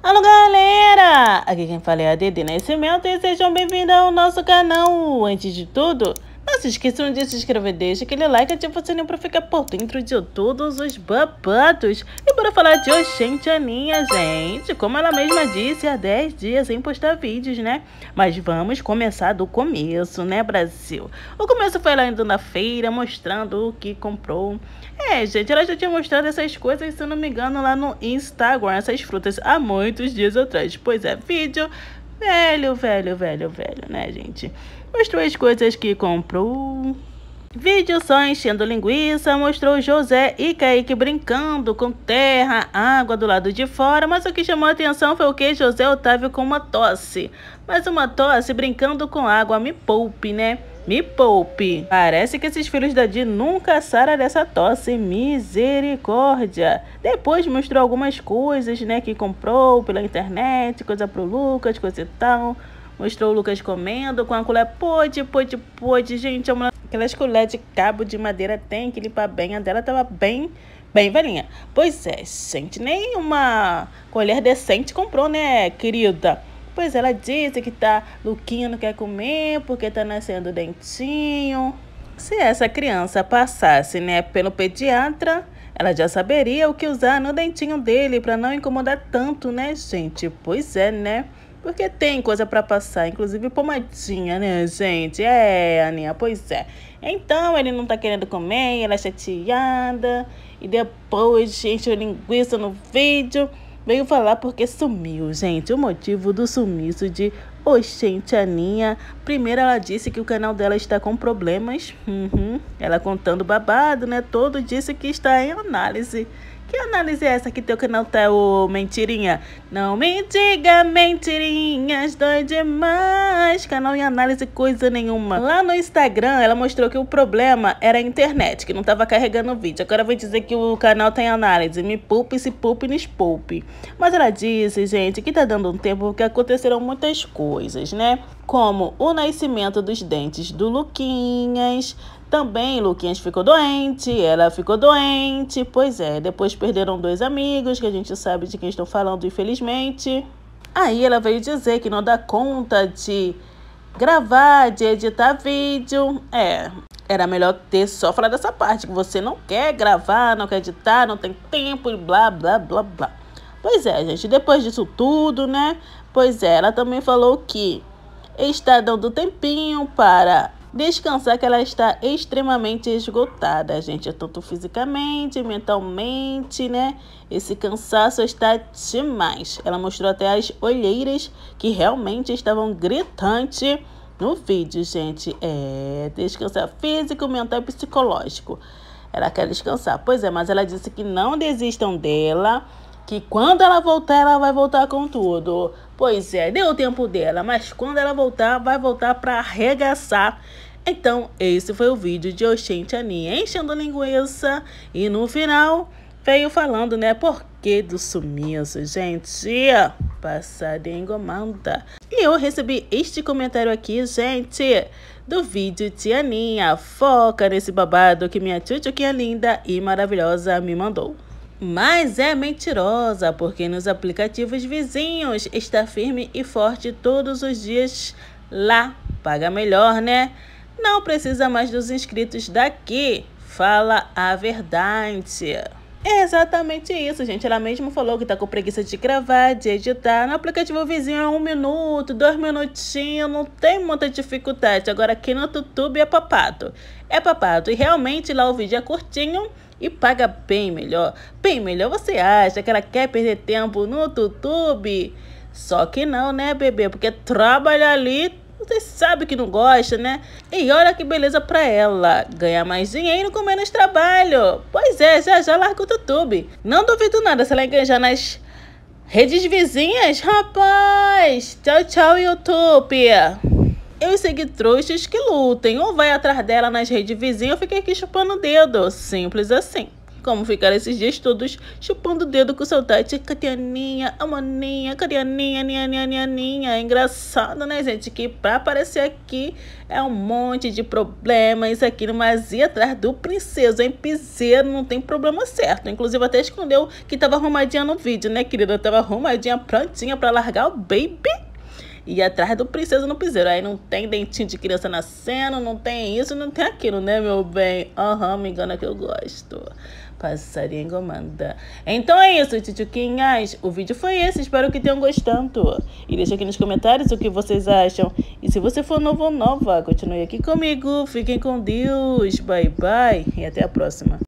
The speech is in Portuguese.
Alô galera, aqui quem fala é a Dede Nascimento e sejam bem-vindos ao nosso canal. Antes de tudo, não se esqueçam de se inscrever, deixa aquele like e ativa o sininho pra ficar por dentro de todos os babados. E bora falar de Oxente Aninha, gente. Como ela mesma disse, há 10 dias sem postar vídeos, né? Mas vamos começar do começo, né, Brasil? O começo foi ela indo na feira, mostrando o que comprou. É, gente, ela já tinha mostrado essas coisas, se não me engano, lá no Instagram, essas frutas, há muitos dias atrás. Pois é, vídeo velho, velho, velho, velho, né, gente? mostrou as coisas que comprou. Vídeo só enchendo linguiça mostrou José e Kaique brincando com terra, água do lado de fora, mas o que chamou a atenção foi o que José Otávio com uma tosse. Mas uma tosse brincando com água, me poupe, né? Me poupe. Parece que esses filhos da Di nunca saram dessa tosse. Misericórdia. Depois mostrou algumas coisas, né, que comprou pela internet, coisa pro Lucas, coisa e tal. Mostrou o Lucas comendo com a colher. Pode, pode, pode. Gente, mulher... aquelas colheres de cabo de madeira tem que limpar bem. A dela tava bem, bem velhinha. Pois é, gente. Nem uma colher decente comprou, né, querida? Pois ela disse que tá... Luquinha não quer comer porque tá nascendo dentinho. Se essa criança passasse, né, pelo pediatra, ela já saberia o que usar no dentinho dele para não incomodar tanto, né, gente? Pois é, né? Porque tem coisa para passar, inclusive pomadinha, né, gente? É, Aninha, pois é. Então ele não tá querendo comer, ela é chateada. E depois gente o linguiça no vídeo. Veio falar porque sumiu, gente. O motivo do sumiço de Oxente Aninha. Primeiro ela disse que o canal dela está com problemas. Uhum. Ela contando babado, né? Todo disse que está em análise. Que análise é essa que teu canal tá, ô mentirinha? Não me diga mentirinhas, dói demais. Canal em análise coisa nenhuma. Lá no Instagram, ela mostrou que o problema era a internet, que não tava carregando o vídeo. Agora vai dizer que o canal tem tá análise. Me poupe, se poupe, nos poupe. Mas ela disse, gente, que tá dando um tempo porque aconteceram muitas coisas, né? Como o nascimento dos dentes do Luquinhas, também Luquinhas ficou doente, ela ficou doente. Pois é, depois perderam dois amigos, que a gente sabe de quem estou falando, infelizmente. Aí ela veio dizer que não dá conta de gravar, de editar vídeo. É, era melhor ter só falado dessa parte, que você não quer gravar, não quer editar, não tem tempo e blá, blá, blá, blá. Pois é, gente, depois disso tudo, né? Pois é, ela também falou que está dando tempinho para descansar, que ela está extremamente esgotada, gente, tanto fisicamente, mentalmente, né? Esse cansaço está demais. Ela mostrou até as olheiras que realmente estavam gritantes no vídeo, gente. É descansar físico, mental e psicológico. Ela quer descansar. Pois é, mas ela disse que não desistam dela que quando ela voltar, ela vai voltar com tudo. Pois é, deu o tempo dela, mas quando ela voltar, vai voltar para arregaçar. Então, esse foi o vídeo de Oxente Aninha enchendo linguiça e no final veio falando, né, por que do sumiço, gente? Passada engomada. E eu recebi este comentário aqui, gente, do vídeo de Aninha. Foca nesse babado que minha tchutchuquinha linda e maravilhosa me mandou mas é mentirosa, porque nos aplicativos vizinhos está firme e forte todos os dias lá. Paga melhor, né? Não precisa mais dos inscritos daqui. Fala a verdade. É exatamente isso, gente. Ela mesma falou que tá com preguiça de gravar, de editar. No aplicativo vizinho é um minuto, dois minutinhos, não tem muita dificuldade. Agora aqui no YouTube é papado. É papado. E realmente lá o vídeo é curtinho e paga bem melhor. Bem melhor você acha que ela quer perder tempo no YouTube? Só que não, né, bebê? Porque trabalhar ali, você sabe que não gosta, né? E olha que beleza pra ela. Ganhar mais dinheiro com menos trabalho. Pois é, já já larga o YouTube. Não duvido nada se ela engajar nas redes vizinhas. Rapaz, tchau, tchau, YouTube eu segui trouxas que lutem, ou vai atrás dela nas redes vizinhas, eu fiquei aqui chupando o dedo. Simples assim. Como ficar esses dias todos chupando o dedo com seu Cadê a Aninha? A maninha, cadê ninha ninha engraçado, né, gente? Que pra aparecer aqui é um monte de problemas aqui no Mazia atrás do princeso, hein? Piseiro, não tem problema certo. Inclusive até escondeu que tava arrumadinha no vídeo, né, querida? Tava arrumadinha, prontinha pra largar o baby. E atrás do princesa no piseiro. Aí não tem dentinho de criança nascendo, não tem isso, não tem aquilo, né, meu bem? Aham, uhum, me engana que eu gosto. Passarinho manda. Então é isso, titiquinhas. O vídeo foi esse, espero que tenham gostado. E deixa aqui nos comentários o que vocês acham. E se você for novo ou nova, continue aqui comigo. Fiquem com Deus. Bye, bye. E até a próxima.